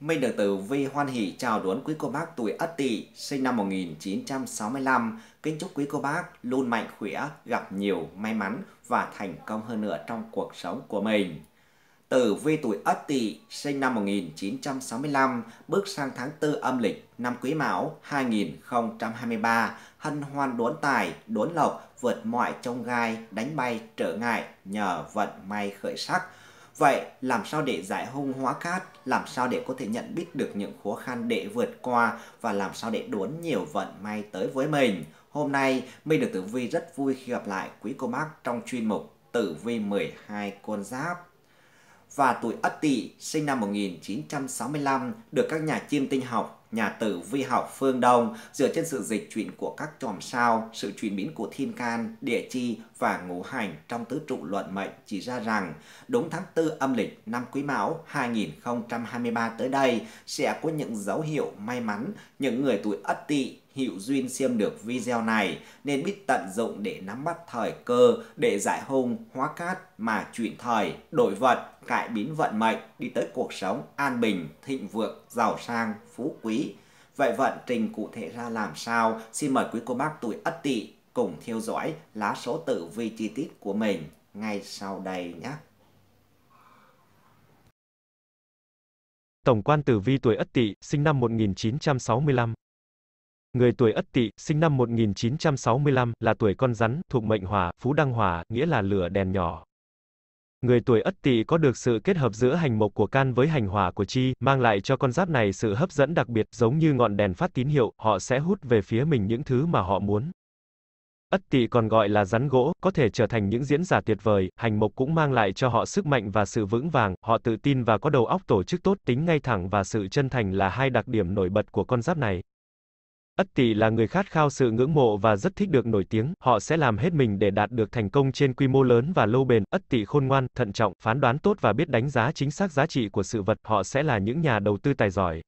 Minh được tử vi hoan hỷ chào đón quý cô bác tuổi Ất Tỵ, sinh năm 1965. Kính chúc quý cô bác luôn mạnh khỏe, gặp nhiều may mắn và thành công hơn nữa trong cuộc sống của mình. Tử vi tuổi Ất Tỵ, sinh năm 1965, bước sang tháng 4 âm lịch năm Quý Mão 2023, hân hoan đốn tài, đốn lộc, vượt mọi trông gai, đánh bay trở ngại nhờ vận may khởi sắc Vậy làm sao để giải hung hóa cát, làm sao để có thể nhận biết được những khó khăn để vượt qua và làm sao để đốn nhiều vận may tới với mình. Hôm nay, mình được Tử Vi rất vui khi gặp lại quý cô bác trong chuyên mục Tử Vi 12 Con Giáp. Và tuổi Ất Tỵ, sinh năm 1965, được các nhà chiêm tinh học nhà tử vi học phương Đông dựa trên sự dịch chuyển của các chòm sao, sự chuyển biến của thiên can, địa chi và ngũ hành trong tứ trụ luận mệnh chỉ ra rằng đúng tháng 4 âm lịch năm Quý Mão 2023 tới đây sẽ có những dấu hiệu may mắn những người tuổi Ất Tỵ hữu duyên xem được video này nên biết tận dụng để nắm bắt thời cơ để giải hung hóa cát mà chuyển thời, đổi vận, cải biến vận mệnh đi tới cuộc sống an bình, thịnh vượng, giàu sang, phú quý. Vậy vận trình cụ thể ra làm sao? Xin mời quý cô bác tuổi Ất Tỵ cùng theo dõi lá số tử vi chi tiết của mình ngay sau đây nhé. Tổng quan tử vi tuổi Ất Tỵ, sinh năm 1965, Người tuổi Ất Tỵ, sinh năm 1965, là tuổi con rắn, thuộc mệnh hỏa, phú đăng hỏa, nghĩa là lửa đèn nhỏ. Người tuổi Ất Tỵ có được sự kết hợp giữa hành mộc của can với hành hỏa của chi, mang lại cho con giáp này sự hấp dẫn đặc biệt, giống như ngọn đèn phát tín hiệu, họ sẽ hút về phía mình những thứ mà họ muốn. Ất Tỵ còn gọi là rắn gỗ, có thể trở thành những diễn giả tuyệt vời, hành mộc cũng mang lại cho họ sức mạnh và sự vững vàng, họ tự tin và có đầu óc tổ chức tốt, tính ngay thẳng và sự chân thành là hai đặc điểm nổi bật của con giáp này. Ất Tỵ là người khát khao sự ngưỡng mộ và rất thích được nổi tiếng, họ sẽ làm hết mình để đạt được thành công trên quy mô lớn và lâu bền. Ất Tỵ khôn ngoan, thận trọng, phán đoán tốt và biết đánh giá chính xác giá trị của sự vật, họ sẽ là những nhà đầu tư tài giỏi.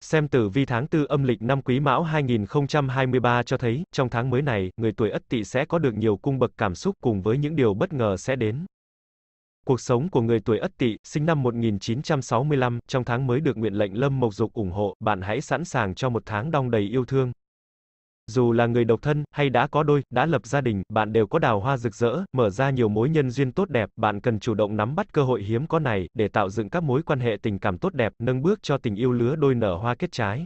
Xem tử vi tháng 4 âm lịch năm Quý Mão 2023 cho thấy, trong tháng mới này, người tuổi Ất Tỵ sẽ có được nhiều cung bậc cảm xúc cùng với những điều bất ngờ sẽ đến. Cuộc sống của người tuổi Ất Tỵ, sinh năm 1965, trong tháng mới được nguyện lệnh Lâm Mộc Dục ủng hộ, bạn hãy sẵn sàng cho một tháng đong đầy yêu thương. Dù là người độc thân hay đã có đôi, đã lập gia đình, bạn đều có đào hoa rực rỡ, mở ra nhiều mối nhân duyên tốt đẹp, bạn cần chủ động nắm bắt cơ hội hiếm có này để tạo dựng các mối quan hệ tình cảm tốt đẹp, nâng bước cho tình yêu lứa đôi nở hoa kết trái.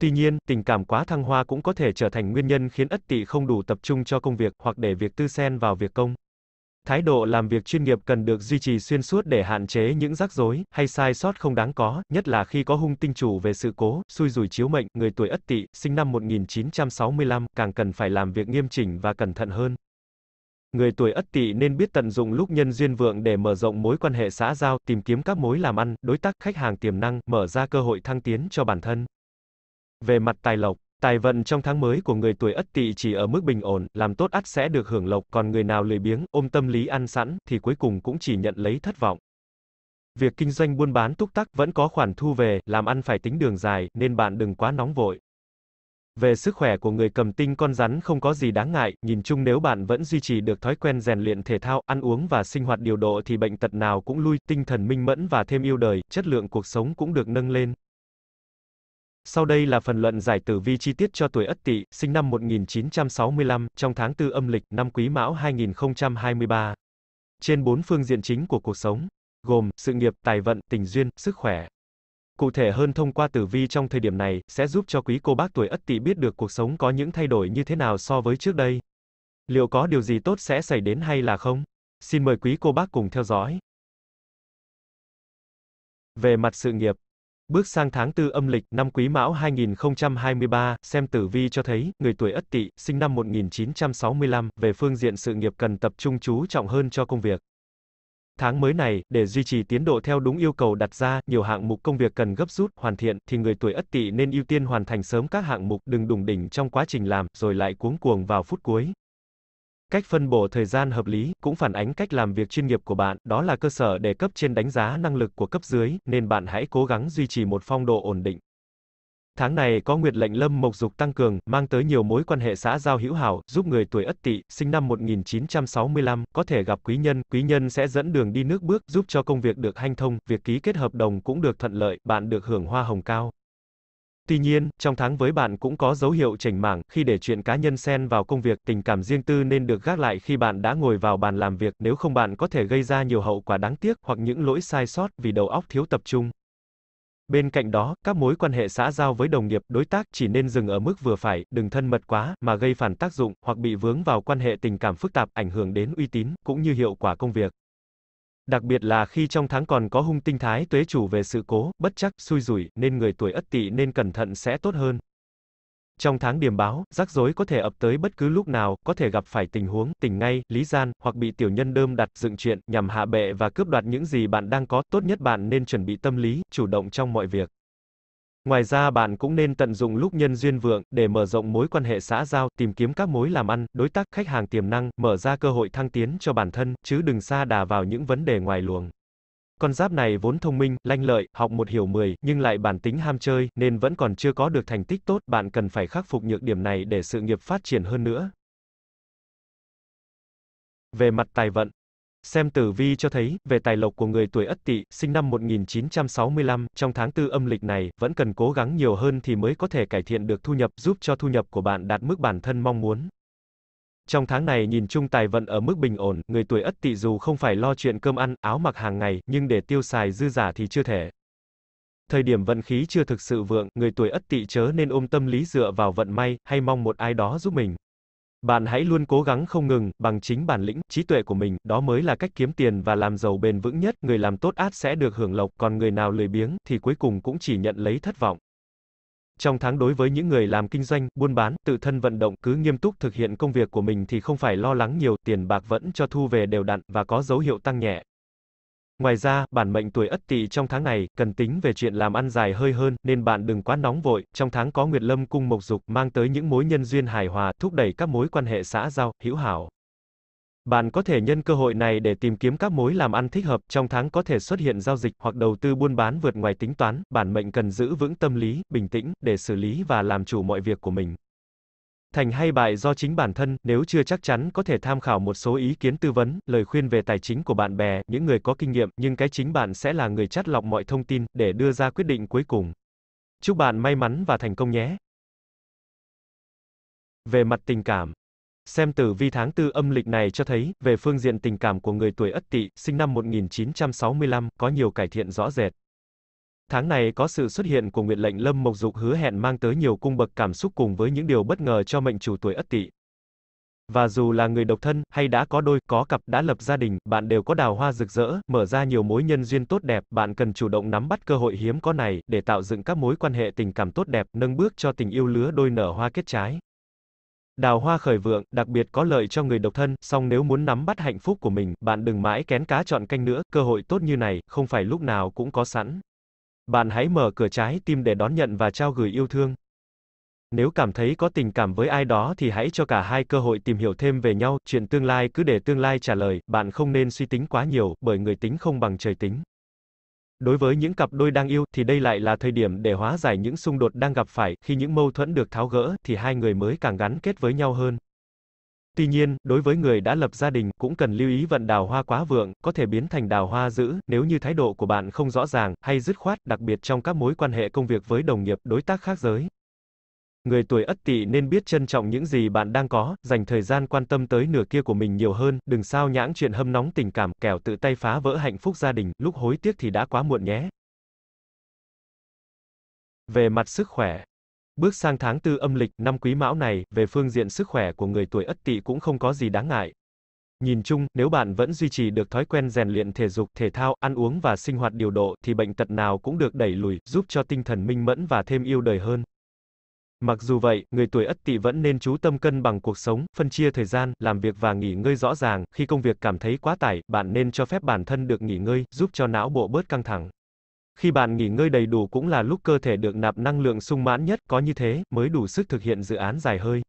Tuy nhiên, tình cảm quá thăng hoa cũng có thể trở thành nguyên nhân khiến Ất Tỵ không đủ tập trung cho công việc hoặc để việc tư xen vào việc công. Thái độ làm việc chuyên nghiệp cần được duy trì xuyên suốt để hạn chế những rắc rối hay sai sót không đáng có, nhất là khi có hung tinh chủ về sự cố, xui rủi chiếu mệnh, người tuổi Ất Tỵ, sinh năm 1965, càng cần phải làm việc nghiêm chỉnh và cẩn thận hơn. Người tuổi Ất Tỵ nên biết tận dụng lúc nhân duyên vượng để mở rộng mối quan hệ xã giao, tìm kiếm các mối làm ăn, đối tác, khách hàng tiềm năng, mở ra cơ hội thăng tiến cho bản thân. Về mặt tài lộc Tài vận trong tháng mới của người tuổi Ất Tỵ chỉ ở mức bình ổn, làm tốt ắt sẽ được hưởng lộc, còn người nào lười biếng, ôm tâm lý ăn sẵn thì cuối cùng cũng chỉ nhận lấy thất vọng. Việc kinh doanh buôn bán túc tắc vẫn có khoản thu về, làm ăn phải tính đường dài, nên bạn đừng quá nóng vội. Về sức khỏe của người cầm tinh con rắn không có gì đáng ngại, nhìn chung nếu bạn vẫn duy trì được thói quen rèn luyện thể thao, ăn uống và sinh hoạt điều độ thì bệnh tật nào cũng lui, tinh thần minh mẫn và thêm yêu đời, chất lượng cuộc sống cũng được nâng lên. Sau đây là phần luận giải tử vi chi tiết cho tuổi Ất Tỵ, sinh năm 1965, trong tháng 4 âm lịch, năm Quý Mão 2023. Trên bốn phương diện chính của cuộc sống, gồm sự nghiệp, tài vận, tình duyên, sức khỏe. Cụ thể hơn thông qua tử vi trong thời điểm này sẽ giúp cho quý cô bác tuổi Ất Tỵ biết được cuộc sống có những thay đổi như thế nào so với trước đây. Liệu có điều gì tốt sẽ xảy đến hay là không? Xin mời quý cô bác cùng theo dõi. Về mặt sự nghiệp, Bước sang tháng 4 âm lịch, năm Quý Mão 2023, xem tử vi cho thấy, người tuổi Ất Tỵ, sinh năm 1965, về phương diện sự nghiệp cần tập trung chú trọng hơn cho công việc. Tháng mới này, để duy trì tiến độ theo đúng yêu cầu đặt ra, nhiều hạng mục công việc cần gấp rút, hoàn thiện, thì người tuổi Ất Tỵ nên ưu tiên hoàn thành sớm các hạng mục, đừng đủng đỉnh trong quá trình làm, rồi lại cuống cuồng vào phút cuối. Cách phân bổ thời gian hợp lý cũng phản ánh cách làm việc chuyên nghiệp của bạn, đó là cơ sở để cấp trên đánh giá năng lực của cấp dưới, nên bạn hãy cố gắng duy trì một phong độ ổn định. Tháng này có nguyệt lệnh Lâm Mộc Dục tăng cường, mang tới nhiều mối quan hệ xã giao hữu hảo, giúp người tuổi Ất Tỵ, sinh năm 1965, có thể gặp quý nhân, quý nhân sẽ dẫn đường đi nước bước, giúp cho công việc được hanh thông, việc ký kết hợp đồng cũng được thuận lợi, bạn được hưởng hoa hồng cao. Tuy nhiên, trong tháng với bạn cũng có dấu hiệu chảnh mảng khi để chuyện cá nhân xen vào công việc, tình cảm riêng tư nên được gác lại khi bạn đã ngồi vào bàn làm việc, nếu không bạn có thể gây ra nhiều hậu quả đáng tiếc hoặc những lỗi sai sót vì đầu óc thiếu tập trung. Bên cạnh đó, các mối quan hệ xã giao với đồng nghiệp, đối tác chỉ nên dừng ở mức vừa phải, đừng thân mật quá mà gây phản tác dụng hoặc bị vướng vào quan hệ tình cảm phức tạp ảnh hưởng đến uy tín cũng như hiệu quả công việc. Đặc biệt là khi trong tháng còn có hung tinh thái tuế chủ về sự cố, bất chắc, xui rủi, nên người tuổi ất tỵ nên cẩn thận sẽ tốt hơn. Trong tháng điểm báo, rắc rối có thể ập tới bất cứ lúc nào, có thể gặp phải tình huống, tình ngay, lý gian, hoặc bị tiểu nhân đơm đặt, dựng chuyện, nhằm hạ bệ và cướp đoạt những gì bạn đang có, tốt nhất bạn nên chuẩn bị tâm lý, chủ động trong mọi việc. Ngoài ra bạn cũng nên tận dụng lúc nhân duyên vượng để mở rộng mối quan hệ xã giao, tìm kiếm các mối làm ăn, đối tác, khách hàng tiềm năng, mở ra cơ hội thăng tiến cho bản thân, chứ đừng xa đà vào những vấn đề ngoài luồng. Con giáp này vốn thông minh, lanh lợi, học một hiểu mười, nhưng lại bản tính ham chơi, nên vẫn còn chưa có được thành tích tốt, bạn cần phải khắc phục nhược điểm này để sự nghiệp phát triển hơn nữa. Về mặt tài vận, Xem tử vi cho thấy, về tài lộc của người tuổi Ất Tỵ, sinh năm 1965, trong tháng tư âm lịch này, vẫn cần cố gắng nhiều hơn thì mới có thể cải thiện được thu nhập, giúp cho thu nhập của bạn đạt mức bản thân mong muốn. Trong tháng này nhìn chung tài vận ở mức bình ổn, người tuổi Ất Tỵ dù không phải lo chuyện cơm ăn, áo mặc hàng ngày, nhưng để tiêu xài dư giả thì chưa thể. Thời điểm vận khí chưa thực sự vượng, người tuổi Ất Tỵ chớ nên ôm tâm lý dựa vào vận may hay mong một ai đó giúp mình. Bạn hãy luôn cố gắng không ngừng, bằng chính bản lĩnh, trí tuệ của mình, đó mới là cách kiếm tiền và làm giàu bền vững nhất, người làm tốt át sẽ được hưởng lộc, còn người nào lười biếng, thì cuối cùng cũng chỉ nhận lấy thất vọng. Trong tháng đối với những người làm kinh doanh, buôn bán, tự thân vận động, cứ nghiêm túc thực hiện công việc của mình thì không phải lo lắng nhiều, tiền bạc vẫn cho thu về đều đặn, và có dấu hiệu tăng nhẹ. Ngoài ra, bản mệnh tuổi Ất Tỵ trong tháng này cần tính về chuyện làm ăn dài hơi hơn, nên bạn đừng quá nóng vội. Trong tháng có Nguyệt Lâm cung Mộc Dục mang tới những mối nhân duyên hài hòa, thúc đẩy các mối quan hệ xã giao, hữu hảo. Bạn có thể nhân cơ hội này để tìm kiếm các mối làm ăn thích hợp, trong tháng có thể xuất hiện giao dịch hoặc đầu tư buôn bán vượt ngoài tính toán, bản mệnh cần giữ vững tâm lý, bình tĩnh, để xử lý và làm chủ mọi việc của mình. Thành hay bại do chính bản thân, nếu chưa chắc chắn có thể tham khảo một số ý kiến tư vấn, lời khuyên về tài chính của bạn bè, những người có kinh nghiệm, nhưng cái chính bạn sẽ là người chắt lọc mọi thông tin để đưa ra quyết định cuối cùng. Chúc bạn may mắn và thành công nhé. Về mặt tình cảm, Xem tử vi tháng 4 âm lịch này cho thấy, về phương diện tình cảm của người tuổi Ất Tỵ, sinh năm 1965, có nhiều cải thiện rõ rệt. Tháng này có sự xuất hiện của nguyệt lệnh Lâm Mộc Dục hứa hẹn mang tới nhiều cung bậc cảm xúc cùng với những điều bất ngờ cho mệnh chủ tuổi Ất Tỵ. Và dù là người độc thân hay đã có đôi, có cặp, đã lập gia đình, bạn đều có đào hoa rực rỡ, mở ra nhiều mối nhân duyên tốt đẹp, bạn cần chủ động nắm bắt cơ hội hiếm có này để tạo dựng các mối quan hệ tình cảm tốt đẹp, nâng bước cho tình yêu lứa đôi nở hoa kết trái. Đào hoa khởi vượng, đặc biệt có lợi cho người độc thân, song nếu muốn nắm bắt hạnh phúc của mình, bạn đừng mãi kén cá chọn canh nữa, cơ hội tốt như này không phải lúc nào cũng có sẵn. Bạn hãy mở cửa trái tim để đón nhận và trao gửi yêu thương. Nếu cảm thấy có tình cảm với ai đó thì hãy cho cả hai cơ hội tìm hiểu thêm về nhau, chuyện tương lai cứ để tương lai trả lời, bạn không nên suy tính quá nhiều, bởi người tính không bằng trời tính. Đối với những cặp đôi đang yêu thì đây lại là thời điểm để hóa giải những xung đột đang gặp phải, khi những mâu thuẫn được tháo gỡ thì hai người mới càng gắn kết với nhau hơn. Tuy nhiên, đối với người đã lập gia đình, cũng cần lưu ý vận đào hoa quá vượng, có thể biến thành đào hoa dữ, nếu như thái độ của bạn không rõ ràng, hay dứt khoát, đặc biệt trong các mối quan hệ công việc với đồng nghiệp, đối tác khác giới. Người tuổi ất tỵ nên biết trân trọng những gì bạn đang có, dành thời gian quan tâm tới nửa kia của mình nhiều hơn, đừng sao nhãng chuyện hâm nóng tình cảm, kẻo tự tay phá vỡ hạnh phúc gia đình, lúc hối tiếc thì đã quá muộn nhé. Về mặt sức khỏe, Bước sang tháng tư âm lịch, năm quý mão này, về phương diện sức khỏe của người tuổi ất tỵ cũng không có gì đáng ngại. Nhìn chung, nếu bạn vẫn duy trì được thói quen rèn luyện thể dục, thể thao, ăn uống và sinh hoạt điều độ, thì bệnh tật nào cũng được đẩy lùi, giúp cho tinh thần minh mẫn và thêm yêu đời hơn. Mặc dù vậy, người tuổi ất tỵ vẫn nên chú tâm cân bằng cuộc sống, phân chia thời gian, làm việc và nghỉ ngơi rõ ràng, khi công việc cảm thấy quá tải, bạn nên cho phép bản thân được nghỉ ngơi, giúp cho não bộ bớt căng thẳng. Khi bạn nghỉ ngơi đầy đủ cũng là lúc cơ thể được nạp năng lượng sung mãn nhất, có như thế mới đủ sức thực hiện dự án dài hơi.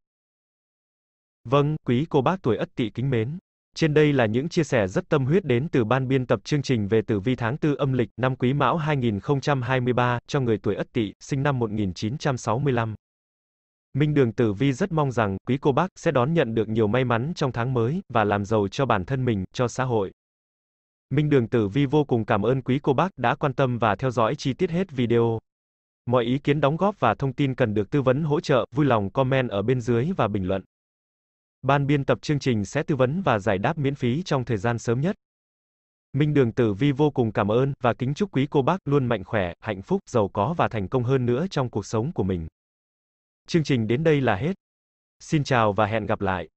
Vâng, quý cô bác tuổi Ất Tỵ kính mến. Trên đây là những chia sẻ rất tâm huyết đến từ ban biên tập chương trình về tử vi tháng 4 âm lịch năm Quý Mão 2023 cho người tuổi Ất Tỵ, sinh năm 1965. Minh Đường Tử Vi rất mong rằng quý cô bác sẽ đón nhận được nhiều may mắn trong tháng mới và làm giàu cho bản thân mình, cho xã hội. Minh Đường Tử Vi vô cùng cảm ơn quý cô bác đã quan tâm và theo dõi chi tiết hết video. Mọi ý kiến đóng góp và thông tin cần được tư vấn hỗ trợ, vui lòng comment ở bên dưới và bình luận. Ban biên tập chương trình sẽ tư vấn và giải đáp miễn phí trong thời gian sớm nhất. Minh Đường Tử Vi vô cùng cảm ơn và kính chúc quý cô bác luôn mạnh khỏe, hạnh phúc, giàu có và thành công hơn nữa trong cuộc sống của mình. Chương trình đến đây là hết. Xin chào và hẹn gặp lại.